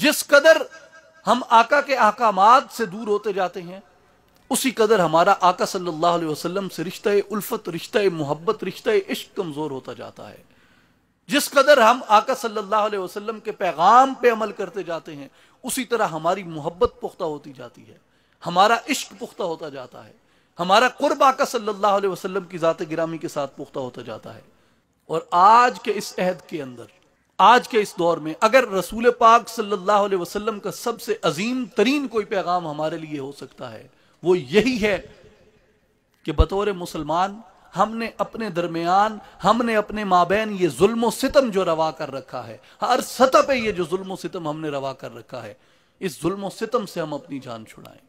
जिस कदर हम आका के अहकाम से दूर होते जाते हैं उसी कदर हमारा आका सल्लल्लाहु अलैहि वसल्लम से रिश्ता उल्फत रिश्ता मोहब्बत रिश्ता इश्क कमज़ोर होता जाता है जिस कदर हम आका सल्लल्लाहु अलैहि वसल्लम के पैगाम पे अमल करते जाते हैं उसी तरह हमारी मोहब्बत पुख्ता होती जाती है हमारा इश्क पुख्ता होता जाता है हमारा कुर्ब आका सल्लल्लाहु अलैहि वसल्लम की ज़ात गिरामी के साथ पुख्ता होता जाता है और आज के इस अहद के अंदर आज के इस दौर में अगर रसूल पाक सल्लल्लाहु अलैहि वसल्लम का सबसे अजीम तरीन कोई पैगाम हमारे लिए हो सकता है वो यही है कि बतौर मुसलमान हमने अपने दरमियान हमने अपने माबेन ये जुल्म सितम जो रवा कर रखा है हर सतह पे ये जो जुल्म सितम हमने रवा कर रखा है इस जुल्म सितम से हम अपनी जान छुड़ाएं